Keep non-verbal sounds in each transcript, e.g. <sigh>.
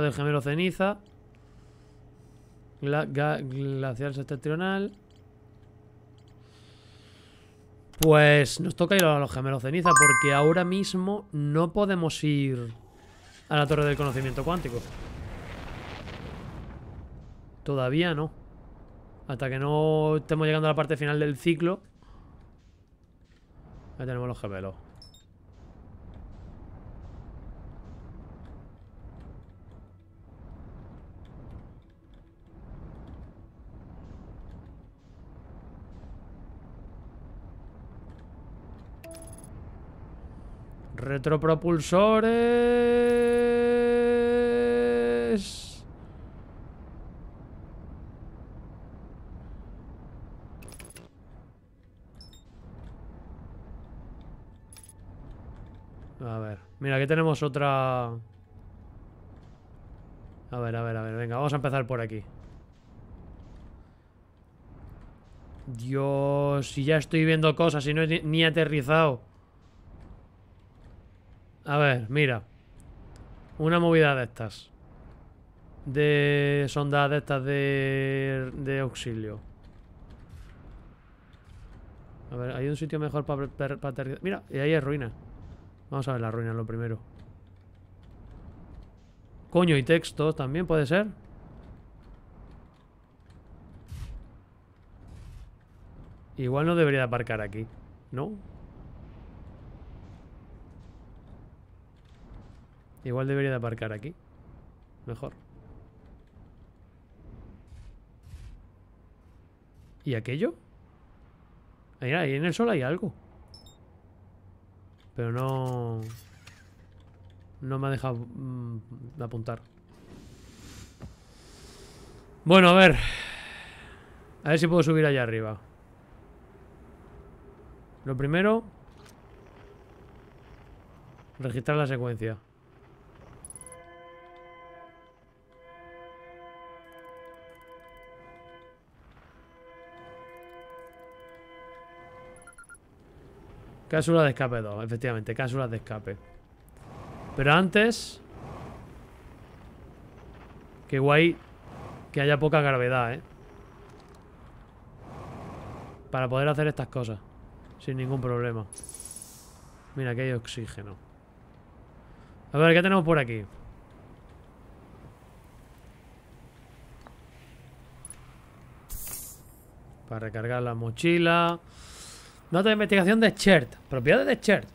del gemelo ceniza. glacial septentrional. Pues nos toca ir a los gemelos ceniza porque ahora mismo no podemos ir a la torre del conocimiento cuántico. Todavía no. Hasta que no estemos llegando a la parte final del ciclo. Ahí tenemos los gemelos. Retropropulsores... A ver, mira, aquí tenemos otra... A ver, a ver, a ver, venga, vamos a empezar por aquí. Dios, si ya estoy viendo cosas y no he ni aterrizado. A ver, mira. Una movida de estas. De sondas de estas de, de auxilio. A ver, hay un sitio mejor para Para Mira, y ahí hay ruinas. Vamos a ver las ruinas lo primero. Coño, y textos también puede ser. Igual no debería aparcar aquí, ¿no? Igual debería de aparcar aquí. Mejor. ¿Y aquello? Ahí, ahí en el sol hay algo. Pero no... No me ha dejado mm, apuntar. Bueno, a ver. A ver si puedo subir allá arriba. Lo primero... Registrar la secuencia. Cápsula de escape 2, efectivamente, cápsulas de escape. Pero antes... Qué guay que haya poca gravedad, ¿eh? Para poder hacer estas cosas. Sin ningún problema. Mira, aquí hay oxígeno. A ver, ¿qué tenemos por aquí? Para recargar la mochila. Nota de investigación de Chert. Propiedades de Chert.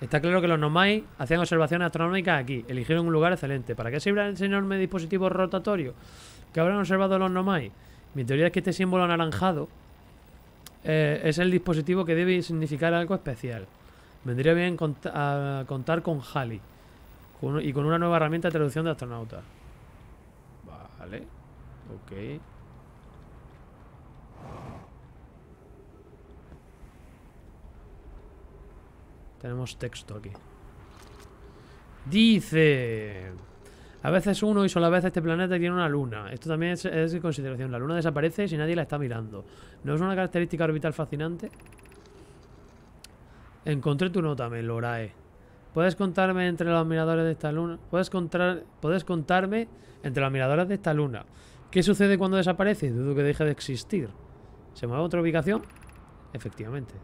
Está claro que los Nomai hacían observaciones astronómicas aquí. Eligieron un lugar excelente. ¿Para qué sirve ese enorme dispositivo rotatorio ¿Qué habrán observado los Nomai? Mi teoría es que este símbolo anaranjado eh, es el dispositivo que debe significar algo especial. Vendría bien contar con Halley y con una nueva herramienta de traducción de astronautas. Vale. Ok. Tenemos texto aquí. Dice... A veces uno y solo a veces este planeta tiene una luna. Esto también es, consideración. La luna desaparece si nadie la está mirando. ¿No es una característica orbital fascinante? Encontré tu nota, Melorae ¿Puedes contarme entre los miradores de esta luna? ¿Puedes, contar, ¿Puedes contarme entre los miradores de esta luna? ¿Qué sucede cuando desaparece? Dudo que deje de existir. ¿Se mueve a otra ubicación? Efectivamente.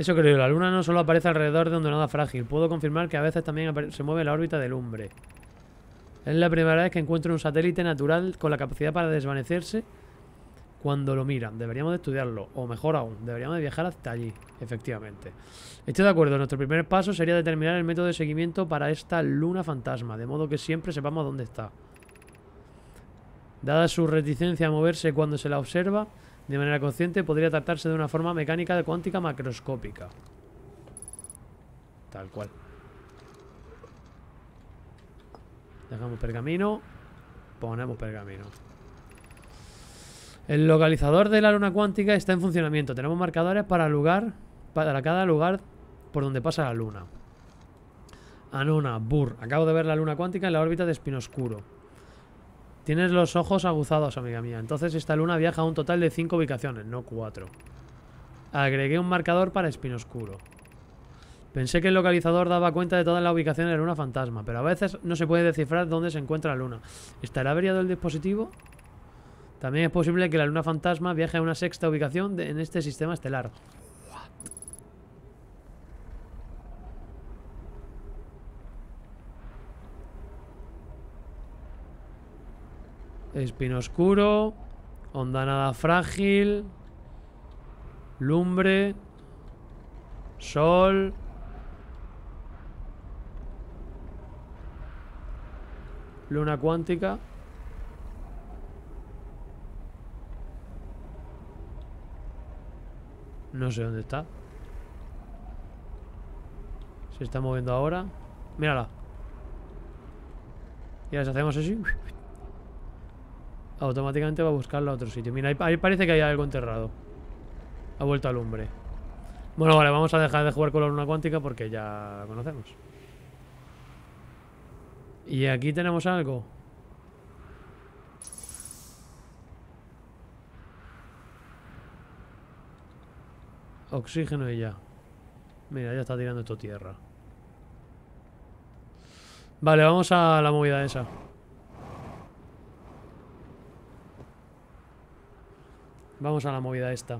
Eso creo, la luna no solo aparece alrededor de donado frágil. Puedo confirmar que a veces también se mueve la órbita del hombre Es la primera vez que encuentro un satélite natural con la capacidad para desvanecerse cuando lo miran. Deberíamos de estudiarlo, o mejor aún, deberíamos de viajar hasta allí, efectivamente. Estoy de acuerdo, nuestro primer paso sería determinar el método de seguimiento para esta luna fantasma, de modo que siempre sepamos dónde está. Dada su reticencia a moverse cuando se la observa, de manera consciente podría tratarse de una forma mecánica de cuántica macroscópica. Tal cual. Dejamos pergamino. Ponemos pergamino. El localizador de la luna cuántica está en funcionamiento. Tenemos marcadores para lugar para cada lugar por donde pasa la luna. Anona, Burr. Acabo de ver la luna cuántica en la órbita de oscuro Tienes los ojos aguzados, amiga mía. Entonces esta luna viaja a un total de 5 ubicaciones, no 4. Agregué un marcador para oscuro Pensé que el localizador daba cuenta de todas las ubicaciones de la luna fantasma, pero a veces no se puede descifrar dónde se encuentra la luna. ¿Estará averiado el dispositivo? También es posible que la luna fantasma viaje a una sexta ubicación en este sistema estelar. Espino oscuro. onda nada frágil. Lumbre. Sol. Luna cuántica. No sé dónde está. Se está moviendo ahora. Mírala. Y ahora hacemos así automáticamente va a buscarlo a otro sitio. Mira, ahí, parece que hay algo enterrado. Ha vuelto al lumbre. Bueno, vale, vamos a dejar de jugar con la luna cuántica porque ya la conocemos. Y aquí tenemos algo. Oxígeno y ya. Mira, ya está tirando esto tierra. Vale, vamos a la movida esa. Vamos a la movida esta.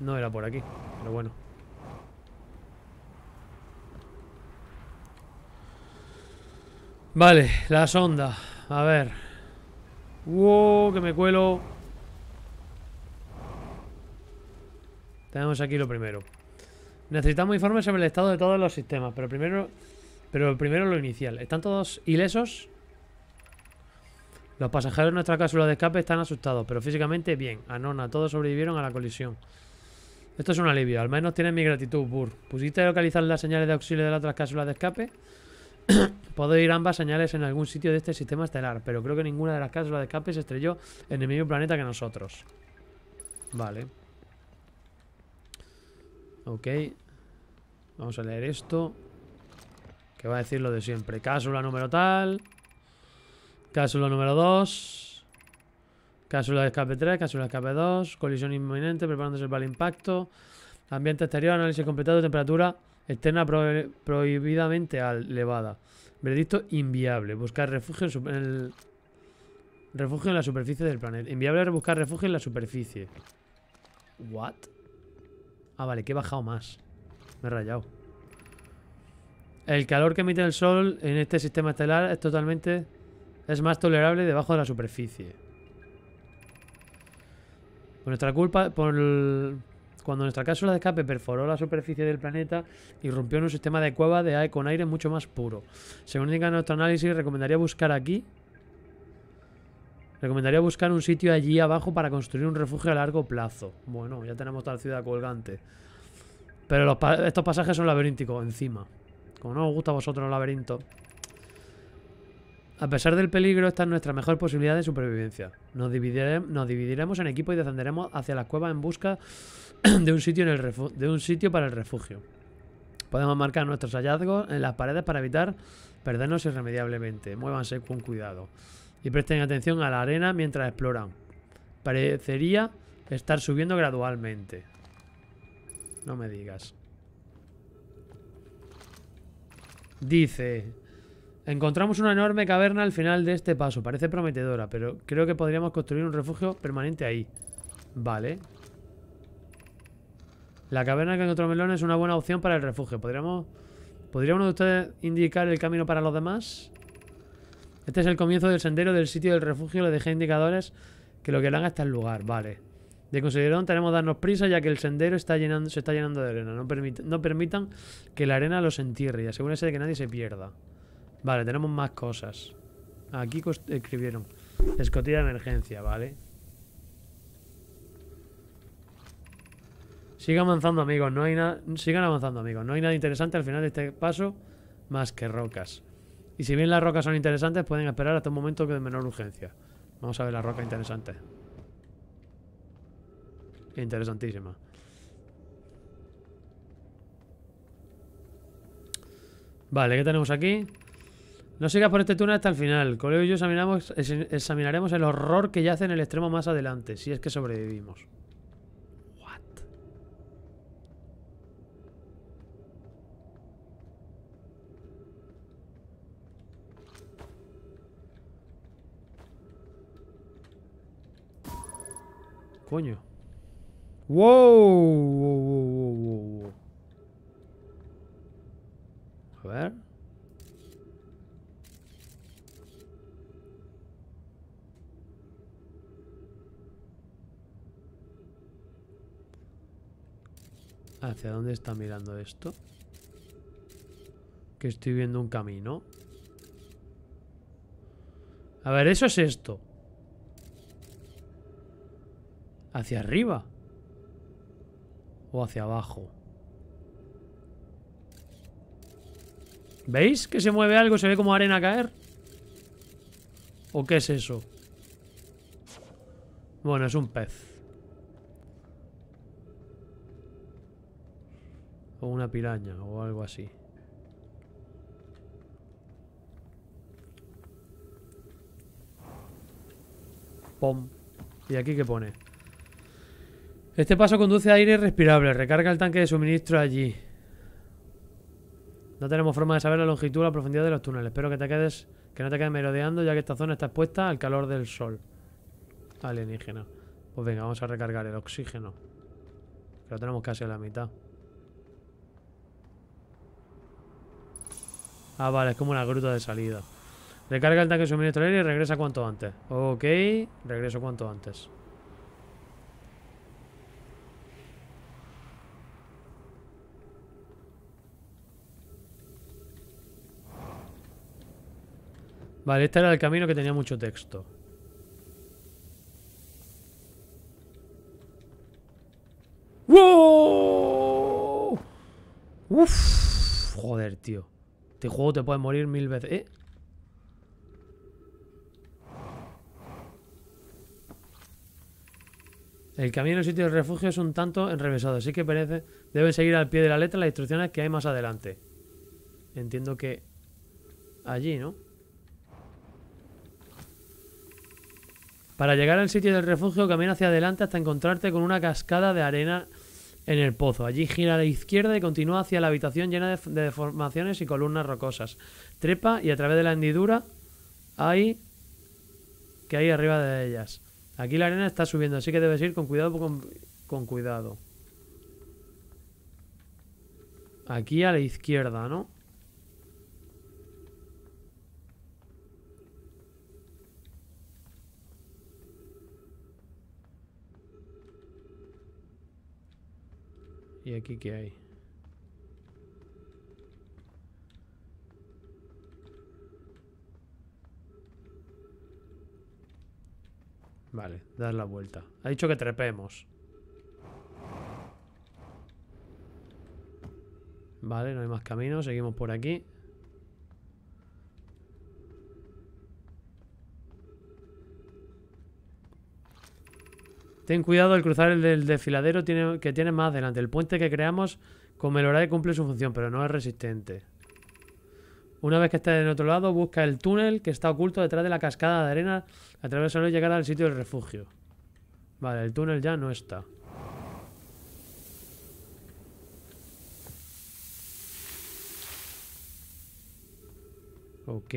No era por aquí, pero bueno. Vale, la sonda. A ver. Wow, que me cuelo. Tenemos aquí lo primero. Necesitamos informes sobre el estado de todos los sistemas, pero primero, pero primero lo inicial. ¿Están todos ilesos? Los pasajeros de nuestra cápsula de escape están asustados, pero físicamente bien. Anona, todos sobrevivieron a la colisión. Esto es un alivio, al menos tienes mi gratitud, Burr. ¿Pusiste localizar las señales de auxilio de las otras cápsulas de escape? <coughs> Puedo ir ambas señales en algún sitio de este sistema estelar, pero creo que ninguna de las cápsulas de escape se estrelló en el mismo planeta que nosotros. Vale. Ok. Vamos a leer esto. Que va a decir lo de siempre. Cápsula número tal. Cápsula número 2. Cápsula de escape 3, cápsula de escape 2. Colisión inminente, preparándose para el impacto. Ambiente exterior, análisis completado, temperatura externa prohibidamente elevada. Veredicto inviable. Buscar refugio en, el... refugio en la superficie del planeta. Inviable buscar refugio en la superficie. What? Ah, vale, que he bajado más. Me he rayado. El calor que emite el sol en este sistema estelar es totalmente... Es más tolerable debajo de la superficie. Por nuestra culpa, cuando nuestra cápsula de escape perforó la superficie del planeta y rompió en un sistema de cueva de aire con aire mucho más puro. Según indica nuestro análisis, recomendaría buscar aquí Recomendaría buscar un sitio allí abajo para construir un refugio a largo plazo. Bueno, ya tenemos toda la ciudad colgante. Pero estos pasajes son laberínticos, encima. Como no os gusta a vosotros los laberintos. A pesar del peligro, esta es nuestra mejor posibilidad de supervivencia. Nos, nos dividiremos en equipo y descenderemos hacia las cuevas en busca <clears throat> de un sitio para el refugio. Podemos marcar nuestros hallazgos en las paredes para evitar perdernos irremediablemente. Muévanse con cuidado y presten atención a la arena mientras exploran. Parecería estar subiendo gradualmente. No me digas. Dice... Encontramos una enorme caverna al final de este paso. Parece prometedora, pero creo que podríamos construir un refugio permanente ahí. Vale. La caverna que encontró Melón es una buena opción para el refugio. ¿Podríamos, ¿Podría uno de ustedes indicar el camino para los demás? Este es el comienzo del sendero del sitio del refugio. Le dejé indicadores que lo que harán está el lugar. Vale. De considerón tenemos darnos prisa ya que el sendero está llenando, se está llenando de arena. No, permitan que la arena los entierre. Y asegúrense de que nadie se pierda. Vale, tenemos más cosas. Aquí escribieron. Escotilla de emergencia, vale. Sigan avanzando, amigos. No hay Sigan avanzando, amigos. No hay nada interesante al final de este paso más que rocas. Y si bien las rocas son interesantes, pueden esperar hasta un momento de menor urgencia. Vamos a ver la roca interesante. Interesantísima. Vale, ¿qué tenemos aquí? No sigas por este túnel hasta el final. Coleo y yo examinaremos el horror que yace en el extremo más adelante, si es que sobrevivimos. wow. A ver. ¿Hacia dónde está mirando esto? Que estoy viendo un camino. A ver, eso es esto. ¿Hacia arriba? ¿O hacia abajo? ¿Veis que se mueve algo? ¿Se ve como arena caer? ¿O qué es eso? Bueno, es un pez. O una piraña, o algo así. Pom. ¿Y aquí qué pone? Este paso conduce a aire respirable. Recarga el tanque de suministro allí. No tenemos forma de saber la longitud o la profundidad de los túneles. Espero que te quedes, que no te quedes merodeando, ya que esta zona está expuesta al calor del sol. Alienígena. Pues venga, vamos a recargar el oxígeno. lo tenemos casi a la mitad. Ah, vale, es como una gruta de salida. Recarga el tanque de suministro aire y regresa cuanto antes. Ok, regreso cuanto antes. Vale, este era el camino que tenía mucho texto. ¡Wow! Joder, tío. Este juego te puede morir mil veces. ¿eh? El camino al sitio de refugio es un tanto enrevesado, así que parece deben seguir al pie de la letra las instrucciones que hay más adelante. Entiendo que allí, ¿no? Para llegar al sitio del refugio, camina hacia adelante hasta encontrarte con una cascada de arena en el pozo. Allí gira a la izquierda y continúa hacia la habitación llena de, deformaciones y columnas rocosas. Trepa y a través de la hendidura hay que hay arriba de ellas. Aquí la arena está subiendo, así que debes ir con cuidado con cuidado. Aquí a la izquierda, ¿no? ¿Y aquí qué hay? Vale, dar la vuelta. Ha dicho que trepemos. Vale, no hay más camino, Seguimos por aquí. Ten cuidado al cruzar el del desfiladero que tiene más adelante. El puente que creamos con el cumple su función, pero no es resistente. Una vez que estés en otro lado, busca el túnel que está oculto detrás de la cascada de arena, a través de solo llegar al sitio del refugio. Vale, el túnel ya no está. Ok.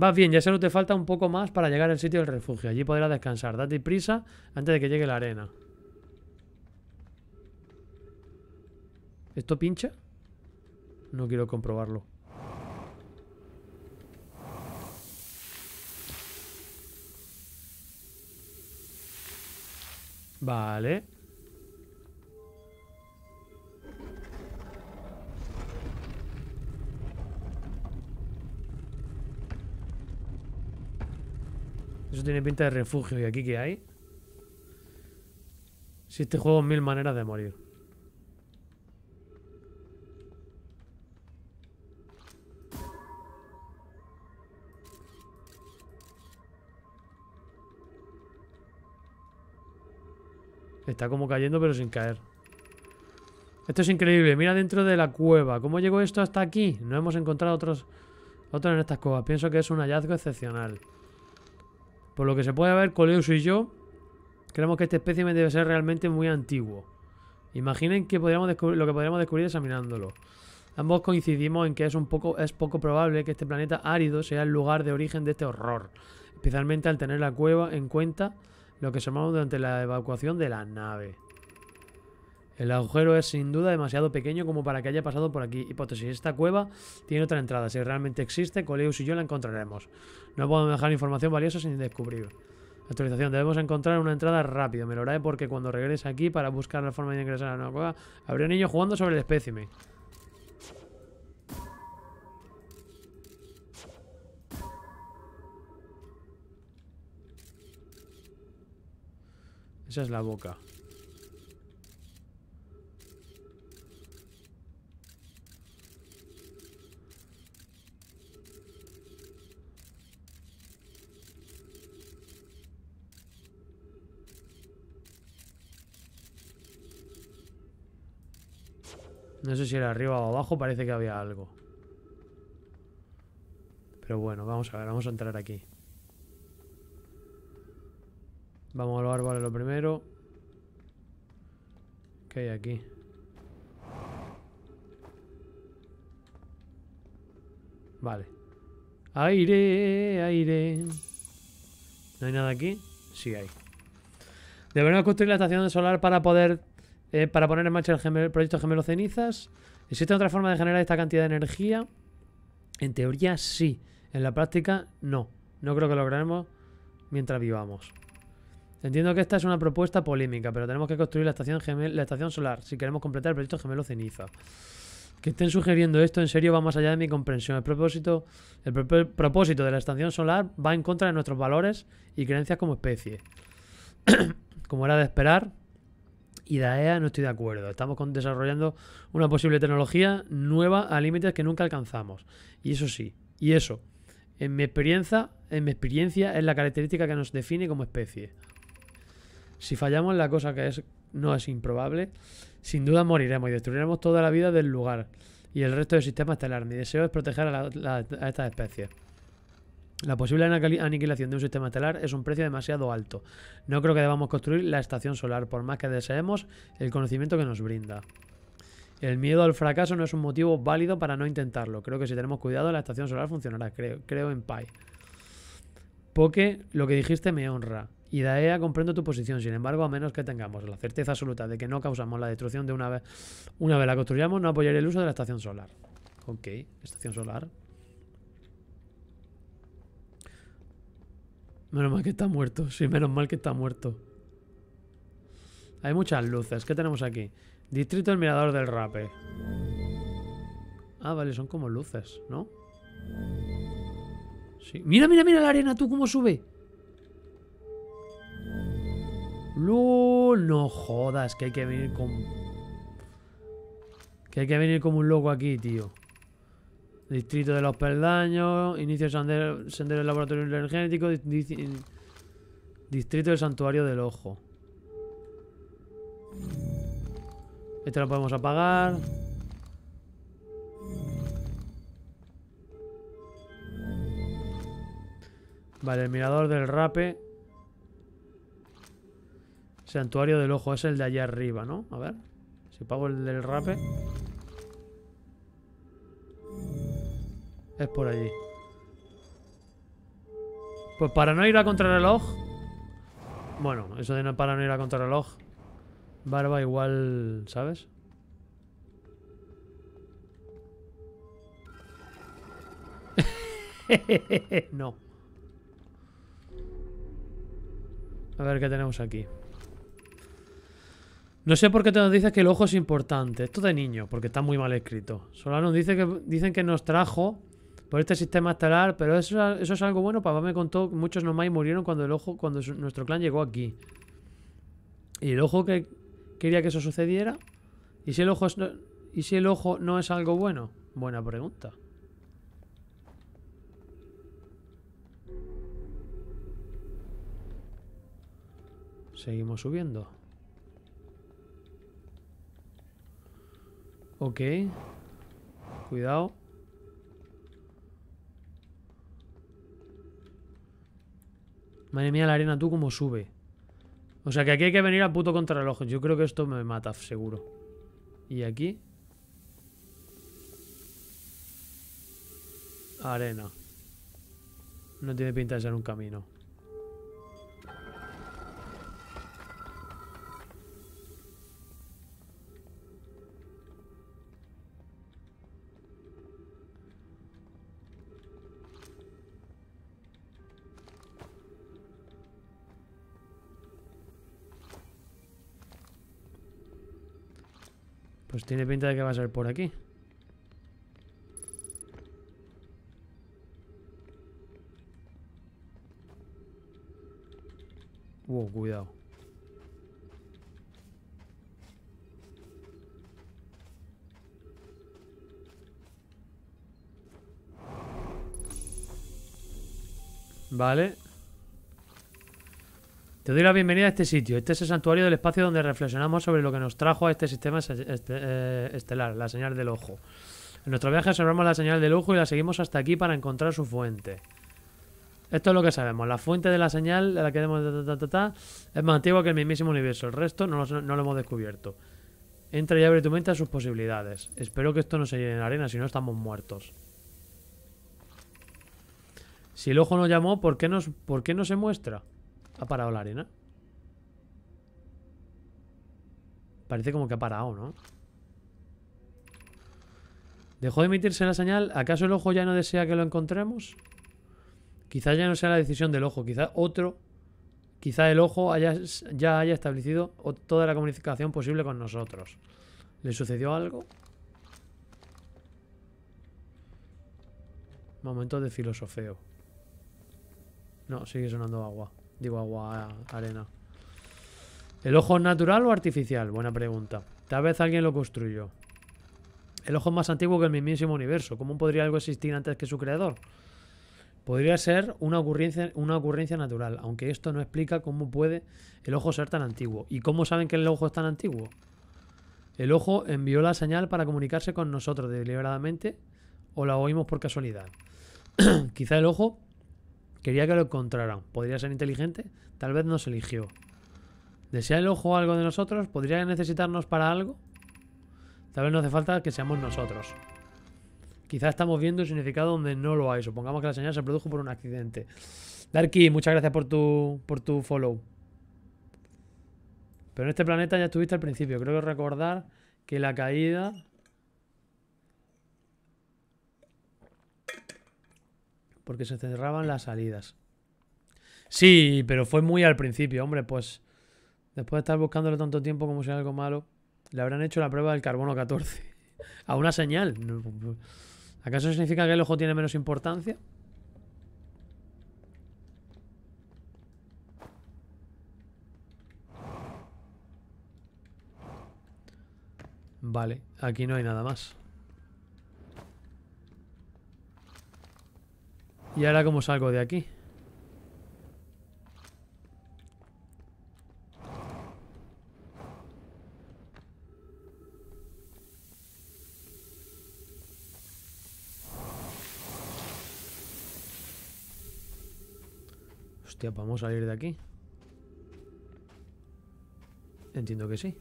Vas bien, ya solo te falta un poco más para llegar al sitio del refugio. Allí podrás descansar. Date prisa antes de que llegue la arena. ¿Esto pincha? No quiero comprobarlo. Vale. Eso tiene pinta de refugio. ¿Y aquí qué hay? Si este juego es mil maneras de morir. Está como cayendo pero sin caer. Esto es increíble. Mira dentro de la cueva. ¿Cómo llegó esto hasta aquí? No hemos encontrado otros, otros en estas cuevas. Pienso que es un hallazgo excepcional. Por lo que se puede ver, Coleus y yo creemos que este espécimen debe ser realmente muy antiguo. Imaginen que lo que podríamos descubrir examinándolo. Ambos coincidimos en que es, un poco, es poco probable que este planeta árido sea el lugar de origen de este horror, especialmente al tener la cueva en cuenta lo que llamamos durante la evacuación de la nave. El agujero es sin duda demasiado pequeño como para que haya pasado por aquí. Hipótesis, esta cueva tiene otra entrada. Si realmente existe, Coleus y yo la encontraremos. No puedo dejar información valiosa sin descubrir. Actualización, debemos encontrar una entrada rápido. Me lo haré porque cuando regrese aquí para buscar la forma de ingresar a la cueva, habrá niños jugando sobre el espécimen. Esa es la boca. No sé si era arriba o abajo, parece que había algo. Pero bueno, vamos a ver, vamos a entrar aquí. Vamos a los árboles lo primero. ¿Qué hay aquí? Vale. Aire, aire. ¿No hay nada aquí? Sí hay. Deberíamos construir la estación solar para poder eh, para poner en marcha el, proyecto Gemelo Cenizas. ¿Existe otra forma de generar esta cantidad de energía? En teoría sí. En la práctica no. No creo que lo lograremos mientras vivamos. Entiendo que esta es una propuesta polémica, pero tenemos que construir la estación, solar si queremos completar el proyecto Gemelo Ceniza. Que estén sugiriendo esto en serio va más allá de mi comprensión. El propósito de la estación solar va en contra de nuestros valores y creencias como especie. <coughs> como era de esperar, y DAEA e no estoy de acuerdo. Estamos desarrollando una posible tecnología nueva a límites que nunca alcanzamos. Y eso sí, y eso, en mi experiencia, en mi experiencia es la característica que nos define como especie. Si fallamos en la cosa que es, no es improbable, sin duda moriremos y destruiremos toda la vida del lugar y el resto del sistema estelar. Mi deseo es proteger a, a estas especies. La posible aniquilación de un sistema estelar es un precio demasiado alto. No creo que debamos construir la estación solar, por más que deseemos el conocimiento que nos brinda. El miedo al fracaso no es un motivo válido para no intentarlo. Creo que si tenemos cuidado, la estación solar funcionará. Creo, en Pai. Poke, lo que dijiste me honra. Y Daea, comprendo tu posición. Sin embargo, a menos que tengamos la certeza absoluta de que no causamos la destrucción de una vez, una vez la construyamos, no apoyaré el uso de la estación solar. Ok, estación solar. Menos mal que está muerto. Sí, menos mal que está muerto. Hay muchas luces. ¿Qué tenemos aquí? Distrito del Mirador del Rape. Ah, vale, son como luces, ¿no? Sí. Mira, mira, mira la arena, tú cómo sube. No jodas, que hay que venir con... Que hay que venir como un loco aquí, tío. Distrito de los Peldaños, inicio sendero, sendero del laboratorio energético, distrito del santuario del ojo. Este lo podemos apagar. Vale, el mirador del rape. Santuario del ojo, es el de allá arriba, ¿no? A ver, si pago el del rape... Es por allí. Pues para no ir a contrarreloj... Bueno, eso de no para no ir a contrarreloj... Barba igual, ¿sabes? <laughs> no. A ver qué tenemos aquí. No sé por qué te nos dices que el ojo es importante. Esto de niño, porque está muy mal escrito. Solano dice que, dicen que nos trajo por este sistema estelar, pero eso, es algo bueno. Papá me contó que muchos nomás murieron cuando el ojo, cuando nuestro clan llegó aquí. Y el ojo que quería que eso sucediera. ¿Y si el ojo y si el ojo no es algo bueno? Buena pregunta. Seguimos subiendo. Ok. Cuidado. Madre mía, la arena, tú cómo sube. O sea que aquí hay que venir a puto contrarreloj. Yo creo que esto me mata, seguro. ¿Y aquí? Arena. No tiene pinta de ser un camino. Tiene pinta de que va a ser por aquí. Uh, cuidado. Vale. Te doy la bienvenida a este sitio. Este es el santuario del espacio donde reflexionamos sobre lo que nos trajo a este sistema eh, estelar, la señal del ojo. En nuestro viaje observamos la señal del ojo y la seguimos hasta aquí para encontrar su fuente. Esto es lo que sabemos. La fuente de la señal de la que hemos... es más antigua que el mismísimo universo. El resto no lo, hemos descubierto. Entra y abre tu mente a sus posibilidades. Espero que esto no se llene en arena, si no estamos muertos. Si el ojo nos llamó, ¿por qué no se muestra? Ha parado la arena. Parece como que ha parado, ¿no? ¿Dejó de emitirse la señal? ¿Acaso el ojo ya no desea que lo encontremos? Quizá ya no sea la decisión del ojo, quizá otro, quizá el ojo ya haya establecido toda la comunicación posible con nosotros. ¿Le sucedió algo? Momento de filosofeo. No, sigue sonando agua. Digo, agua, arena. ¿El ojo natural o artificial? Buena pregunta. Tal vez alguien lo construyó. El ojo es más antiguo que el mismísimo universo. ¿Cómo podría algo existir antes que su creador? Podría ser una ocurrencia, una ocurrencia natural, aunque esto no explica cómo puede el ojo ser tan antiguo. ¿Y cómo saben que el ojo es tan antiguo? El ojo envió la señal para comunicarse con nosotros deliberadamente o la oímos por casualidad. <clears throat> Quizá el ojo Quería que lo encontraran. Podría ser inteligente. Tal vez nos eligió. ¿Desea el ojo algo de nosotros? ¿Podría necesitarnos para algo? Tal vez no hace falta que seamos nosotros. Quizás estamos viendo el significado donde no lo hay. Supongamos que la señal se produjo por un accidente. Darky, muchas gracias por tu, por tu follow. Pero en este planeta ya estuviste al principio. Creo que recordar que la caída porque se cerraban las salidas. Sí, pero fue muy al principio, hombre, pues después de estar buscándolo tanto tiempo como sea algo malo, le habrán hecho la prueba del carbono 14. <laughs> A una señal. ¿Acaso significa que el ojo tiene menos importancia? Vale, aquí no hay nada más. ¿Y ahora cómo salgo de aquí? Hostia, ¿podemos salir de aquí? Entiendo que sí.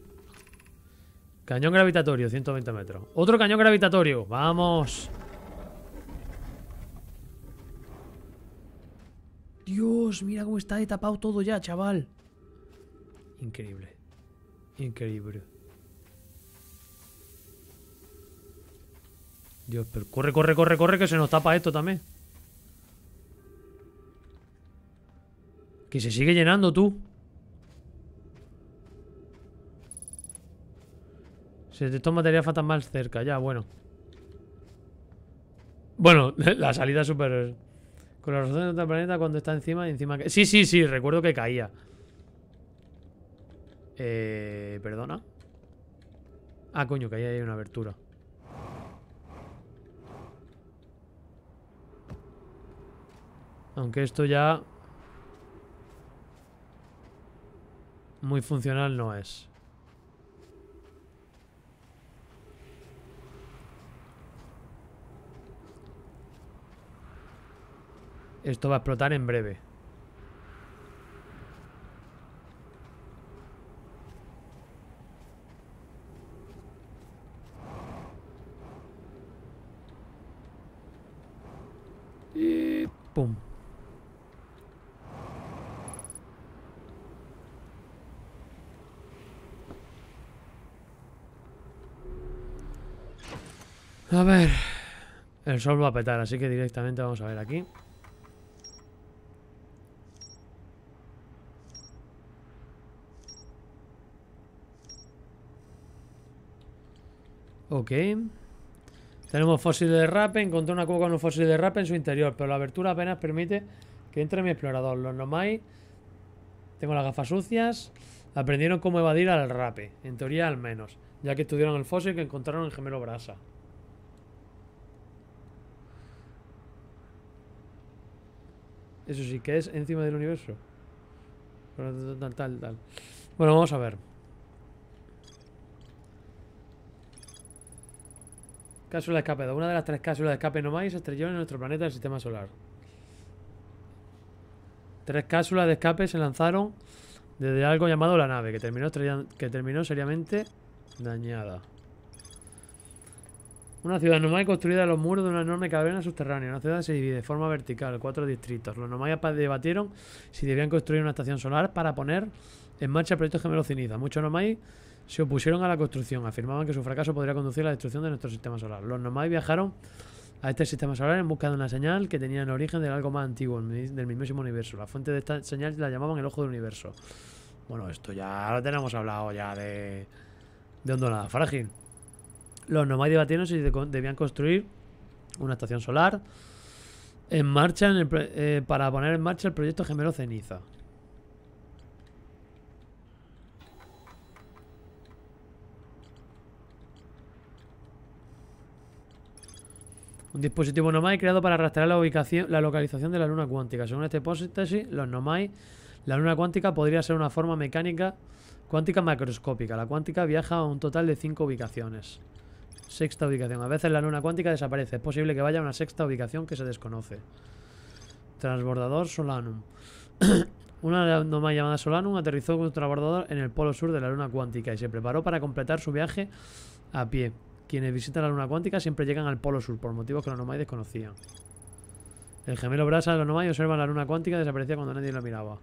Cañón gravitatorio, 120 metros. ¡Otro cañón gravitatorio! ¡Vamos! mira cómo está de tapado todo ya, chaval. Increíble. Increíble. Dios, pero corre, corre, corre, corre, que se nos tapa esto también. Que se sigue llenando, tú. Se toma tarea fatal más cerca, ya, bueno. Bueno, <laughs> la salida súper... Con la razón de otro planeta cuando está encima, encima que... Sí, sí, sí, recuerdo que caía. Eh, perdona. Ah, coño, caía ahí hay una abertura. Aunque esto ya... Muy funcional no es. Esto va a explotar en breve. Y... ¡Pum! A ver... El sol va a petar, así que directamente vamos a ver aquí. Ok. Tenemos fósil de rape. Encontré una cueva con un fósil de rape en su interior, pero la abertura apenas permite que entre mi explorador. Los nomai... Tengo las gafas sucias. Aprendieron cómo evadir al rape. En teoría al menos. Ya que estudiaron el fósil que encontraron en gemelo brasa. Eso sí, que es encima del universo. Bueno, vamos a ver. Cápsula de escape Una de las tres cápsulas de escape nomás se estrelló en nuestro planeta del sistema solar. Tres cápsulas de escape se lanzaron desde algo llamado la nave, que terminó, que terminó seriamente dañada. Una ciudad nomai construida a los muros de una enorme caverna subterránea. Una ciudad se divide de forma vertical, cuatro distritos. Los nomai debatieron si debían construir una estación solar para poner en marcha proyectos proyecto Gemelo Muchos nomai se opusieron a la construcción. Afirmaban que su fracaso podría conducir a la destrucción de nuestro sistema solar. Los Nomai viajaron a este sistema solar en busca de una señal que tenía el origen de algo más antiguo, del mismísimo universo. La fuente de esta señal la llamaban el ojo del universo. Bueno, esto ya lo tenemos hablado ya de... De Hondonada Frágil. Los Nomai debatieron si debían construir una estación solar en marcha eh, para poner en marcha el proyecto Gemelo Ceniza. Un dispositivo Nomai creado para rastrear la ubicación, la localización de la luna cuántica. Según esta hipótesis, los Nomai, la luna cuántica podría ser una forma mecánica cuántica macroscópica. La cuántica viaja a un total de cinco ubicaciones. Sexta ubicación. A veces la luna cuántica desaparece. Es posible que vaya a una sexta ubicación que se desconoce. Transbordador Solanum. <coughs> Una Nomai llamada Solanum aterrizó con un transbordador en el polo sur de la luna cuántica y se preparó para completar su viaje a pie. Quienes visitan la luna cuántica siempre llegan al polo sur por motivos que los nomai desconocían. El gemelo brasa de los nomai observa la luna cuántica desaparecía cuando nadie la miraba.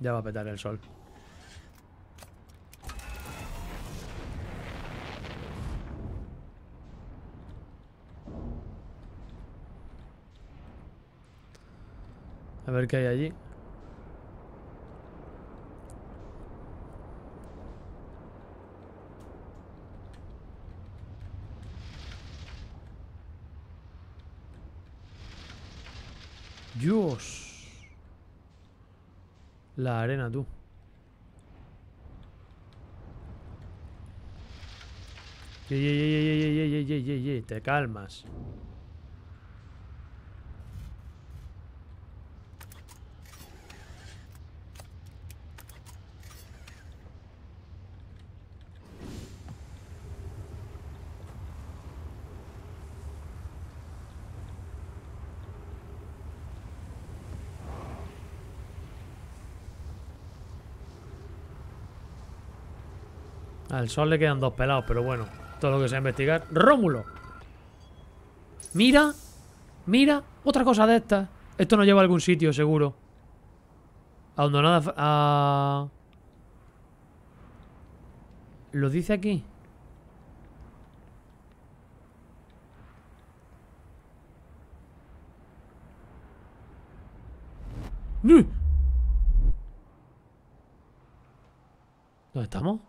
Ya va a petar el sol. A ver qué hay allí. Dios. La arena, tú. Te calmas. El sol le quedan dos pelados, pero bueno. Todo lo que sea investigar. ¡Rómulo! Mira, mira, otra cosa de estas. Esto nos lleva a algún sitio, seguro. A donde nada... A... ¿Lo dice aquí? ¿Dónde estamos?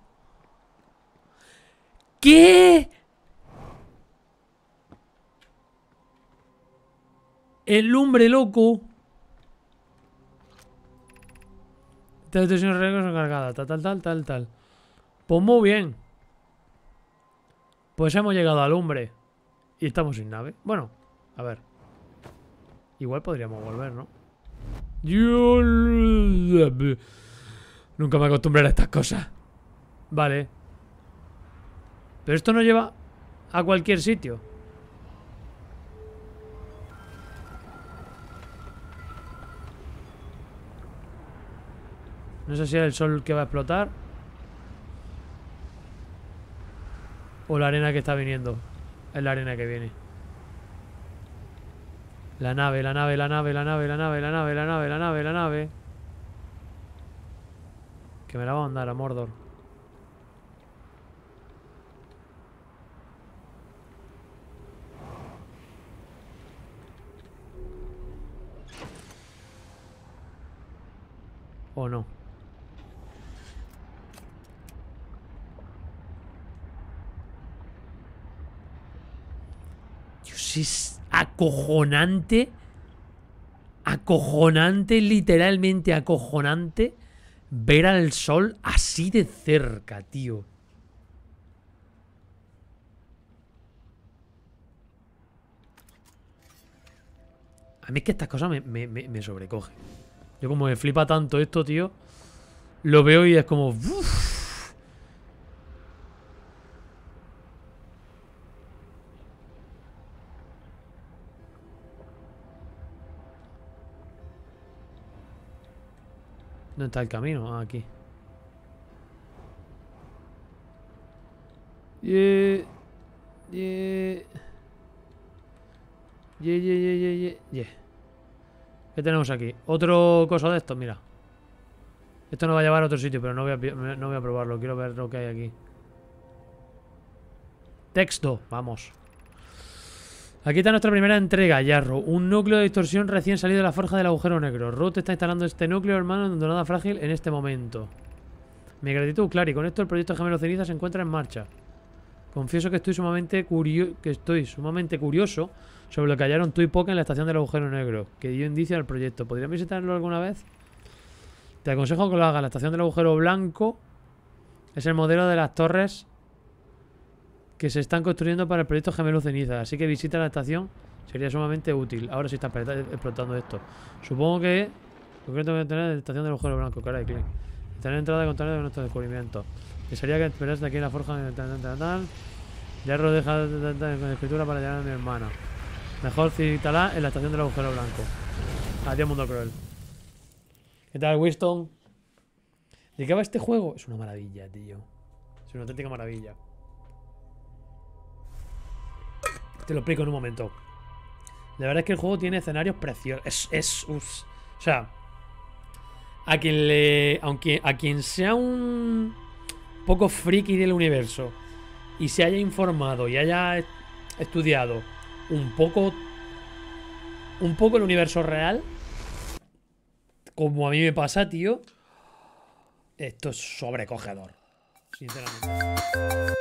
¿Qué? El hombre loco. Esta detención de encargada. Tal, tal, tal, tal, tal. Pues muy bien. Pues hemos llegado al hombre. Y estamos sin nave. Bueno, a ver. Igual podríamos volver, ¿no? Yo... Nunca me acostumbré a estas cosas. Vale. Pero esto no lleva a cualquier sitio. No sé si es el sol que va a explotar. O la arena que está viniendo. Es la arena que viene. La nave, la nave, la nave, la nave, la nave, la nave, la nave, la nave, la nave. Que me la va a mandar a Mordor. acojonante, acojonante, literalmente acojonante, ver al sol así de cerca, tío. A mí es que estas cosas me, sobrecoge Yo como me flipa tanto esto, tío, lo veo y es como... ¿Dónde está el camino? Ah, aquí. Yeah. Yeah. Yeah, yeah, yeah, ¿Qué tenemos aquí? Otro cosa de esto, mira. Esto nos va a llevar a otro sitio, pero no voy a, no voy a probarlo. Quiero ver lo que hay aquí. Texto, vamos. Aquí está nuestra primera entrega, Yarro. Un núcleo de distorsión recién salido de la forja del agujero negro. Root está instalando este núcleo, hermano, en donada frágil en este momento. Mi gratitud, Clary. Con esto el proyecto Gemelo Ceniza se encuentra en marcha. Confieso que estoy sumamente, curio que estoy sumamente curioso sobre lo que hallaron tú y Poca en la estación del agujero negro, que dio indicio al proyecto. ¿Podrían visitarlo alguna vez? Te aconsejo que lo hagas. La estación del agujero blanco es el modelo de las torres que se están construyendo para el proyecto Gemelo Ceniza, así que visita la estación sería sumamente útil. Ahora sí está explotando esto. Supongo que... lo que tener la estación del agujero blanco, Caray, Click. Tener entrada con de nuestros descubrimientos. sería que esperaste aquí en la forja Ya lo deja con escritura para llegar a mi hermana. Mejor citará en la estación del agujero blanco. Adiós, mundo cruel. ¿Qué tal, Winston? ¿De qué va este juego? Es una maravilla, tío. Es una auténtica maravilla. Te lo explico en un momento. La verdad es que el juego tiene escenarios preciosos. Es, es o sea, a quien le, aunque a quien sea un poco friki del universo y se haya informado y haya estudiado un poco, un poco el universo real, como a mí me pasa, tío, esto es sobrecogedor, sinceramente.